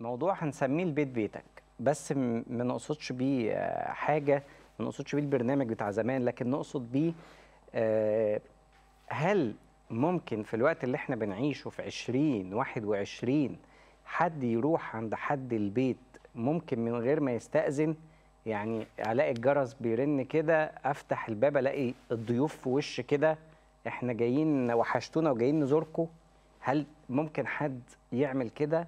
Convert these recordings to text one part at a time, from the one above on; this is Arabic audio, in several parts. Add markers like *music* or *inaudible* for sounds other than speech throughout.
موضوع هنسميه البيت بيتك بس ما نقصدش بيه آه، حاجه ما نقصدش بيه البرنامج بتاع زمان لكن نقصد بيه آه، هل ممكن في الوقت اللي احنا بنعيشه في 20 21 حد يروح عند حد البيت ممكن من غير ما يستأذن يعني الاقي الجرس بيرن كده افتح الباب الاقي الضيوف في وش كده احنا جايين وحشتونا وجايين نزوركم هل ممكن حد يعمل كده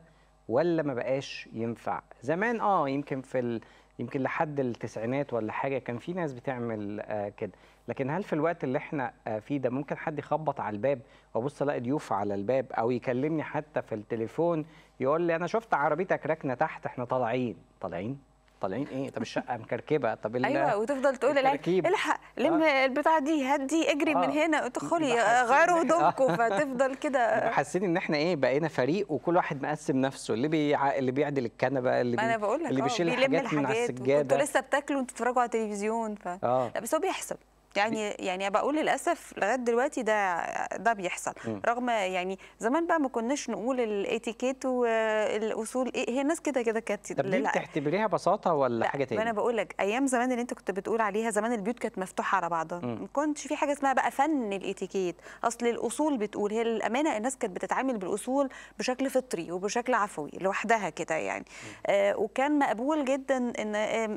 ولا ما بقاش ينفع زمان اه يمكن في ال... يمكن لحد التسعينات ولا حاجه كان في ناس بتعمل آه كده لكن هل في الوقت اللي احنا آه فيه ده ممكن حد يخبط على الباب وابص الاقي ضيوف على الباب او يكلمني حتى في التليفون يقول لي انا شفت عربيتك راكنه تحت احنا طالعين طالعين طالعين ايه طب الشقه مكركبه طب ايوه وتفضل تقول العيال الحق آه. لم آه. البتاعه دي هدي اجري آه. من هنا ادخلي غيروا هدومكم آه. فتفضل كده حاسين ان احنا ايه بقينا فريق وكل واحد مقسم نفسه اللي بيع... اللي بيعدل الكنبه اللي بي... أنا بقول لك اللي آه، بيشيل الحاجات, الحاجات من على السجاده انتوا لسه بتاكلوا وانتوا بتتفرجوا على التلفزيون ف آه. لا بس هو بيحسب يعني يعني بقول للاسف لغايه دلوقتي ده ده بيحصل م. رغم يعني زمان بقى ما كناش نقول الاتيكيت والاصول ايه هي الناس كده كده كانت طب ليه بتعتبريها بساطه ولا لا حاجه تانية؟ ما انا بقول لك ايام زمان اللي انت كنت بتقول عليها زمان البيوت كانت مفتوحه على بعضها ما كنتش في حاجه اسمها بقى فن الاتيكيت اصل الاصول بتقول هي الامانه الناس كانت بتتعامل بالاصول بشكل فطري وبشكل عفوي لوحدها كده يعني آه وكان مقبول جدا ان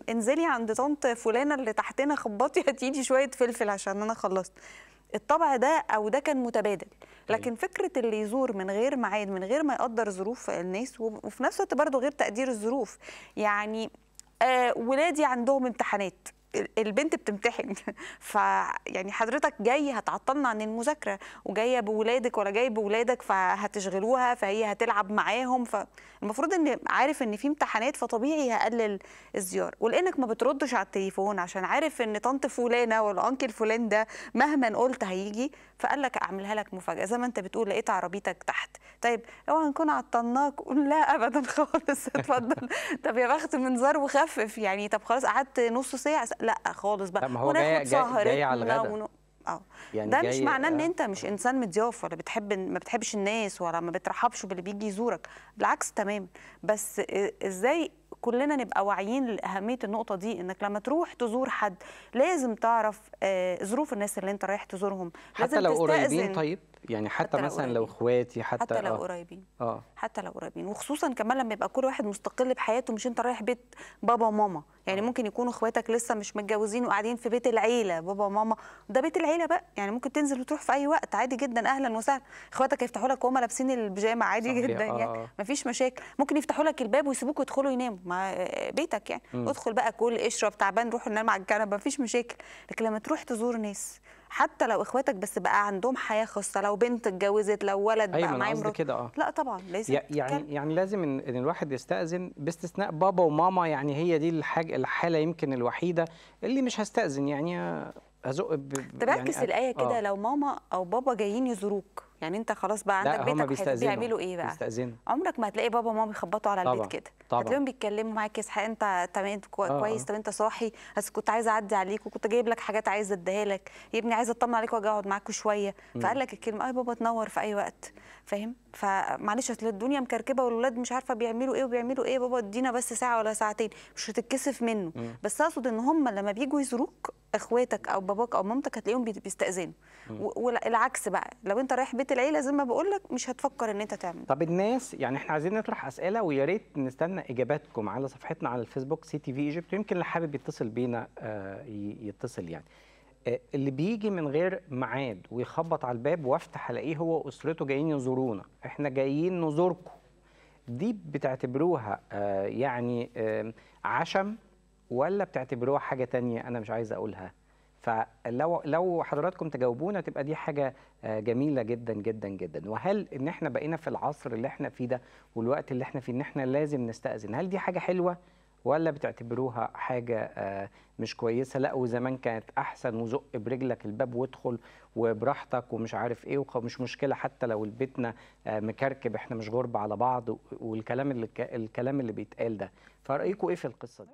انزلي عند طنط فلانه اللي تحتنا خبطي هتيجي شويه في فلفل عشان انا خلصت الطبع ده او ده كان متبادل أيوه. لكن فكره اللي يزور من غير ميعاد من غير ما يقدر ظروف الناس وفي نفس الوقت برضه غير تقدير الظروف يعني آه ولادي عندهم امتحانات البنت بتمتحن *laughs* فيعني حضرتك جاي هتعطلنا عن المذاكره وجايه بولادك ولا جاي بولادك فهتشغلوها فهي هتلعب معاهم فالمفروض ان عارف ان في امتحانات فطبيعي هقلل الزيار ولانك ما بتردش على التليفون عشان عارف ان طنط فلانه ولا انكل فلان ده مهما قلت هيجي فقال لك اعملها لك مفاجاه زي ما انت بتقول لقيت عربيتك تحت طيب اوعى نكون عطلناك قول لا ابدا *laughs* خالص اتفضل طب يا بخت منظر وخفف يعني طب خلاص قعدت نص ساعه لا خالص بقى ما هو جاي, جاي, جاي على الغدا ون... يعني اه يعني ده مش معناه ان آه. انت مش انسان مضياف ولا بتحب ما بتحبش الناس ولا ما بترحبش باللي بيجي يزورك بالعكس تمام بس ازاي كلنا نبقى واعيين لاهميه النقطه دي انك لما تروح تزور حد لازم تعرف آه، ظروف الناس اللي انت رايح تزورهم حتى لو قريبين طيب يعني حتى, حتى مثلا لو اخواتي حتى حتى لو آه. قريبين اه حتى لو قريبين وخصوصا كمان لما يبقى كل واحد مستقل بحياته مش انت رايح بيت بابا وماما يعني أوه. ممكن يكونوا اخواتك لسه مش متجوزين وقاعدين في بيت العيله بابا وماما ده بيت العيله بقى يعني ممكن تنزل وتروح في اي وقت عادي جدا اهلا وسهلا اخواتك يفتحوا لك وهم لابسين البيجامه عادي صحيح. جدا آه، يعني يعني مفيش مشاكل ممكن يفتحوا لك الباب ويسيبوك يدخلوا يناموا مع بيتك يعني م. ادخل بقى كل اشرب تعبان روح نام على الكنبه مفيش مشاكل لكن لما تروح تزور ناس حتى لو اخواتك بس بقى عندهم حياه خاصه لو بنت اتجوزت لو ولد أيوة بقى معاه كده اه لا طبعا لازم يعني كلمة. يعني لازم ان, الواحد يستاذن باستثناء بابا وماما يعني هي دي الحاجه الحاله يمكن الوحيده اللي مش هستاذن يعني هزق ب... طب يعني الايه كده آه. لو ماما او بابا جايين يزوروك يعني انت خلاص بقى عندك بيتك بيعملوا ايه بقى بيستأذنوا. عمرك ما هتلاقي بابا وماما بيخبطوا على البيت كده هتلاقيهم بيتكلموا معاك يا انت تمام آه، كويس آه. طب انت صاحي بس كنت عايز اعدي عليك وكنت جايب لك حاجات عايز اديها لك يا ابني عايز اطمن عليك واجي اقعد معاك شويه فقال لك الكلمه اي بابا تنور في اي وقت فاهم فمعلش اصل الدنيا مكركبه والولاد مش عارفه بيعملوا ايه وبيعملوا ايه بابا ادينا بس ساعه ولا ساعتين مش هتتكسف منه مم. بس اقصد ان هم لما بييجوا يزوروك اخواتك او باباك او مامتك هتلاقيهم بيستاذنوا والعكس بقى لو انت رايح بيت العيله زي ما بقول لك مش هتفكر ان انت تعمل طب الناس يعني احنا عايزين نطرح اسئله ويا ريت نستنى اجاباتكم على صفحتنا على الفيسبوك سي تي في ايجيبت يمكن اللي حابب يتصل بينا آه، يتصل يعني اللي بيجي من غير ميعاد ويخبط على الباب وافتح الاقيه هو واسرته جايين يزورونا احنا جايين نزوركم دي بتعتبروها آه، يعني عشم ولا بتعتبروها حاجه تانية انا مش عايز اقولها فلو لو حضراتكم تجاوبونا تبقى دي حاجه آه، جميله جدا جدا جدا وهل ان احنا بقينا في العصر اللي احنا فيه ده والوقت اللي احنا فيه ان احنا لازم نستاذن هل دي حاجه حلوه ولا بتعتبروها حاجه آه، مش كويسه لا وزمان كانت احسن وزق برجلك الباب وادخل وبراحتك ومش عارف ايه ومش مشكله حتى لو بيتنا آه، مكركب احنا مش غربه على بعض والكلام اللي الكلام اللي بيتقال ده فرايكم ايه في القصه دي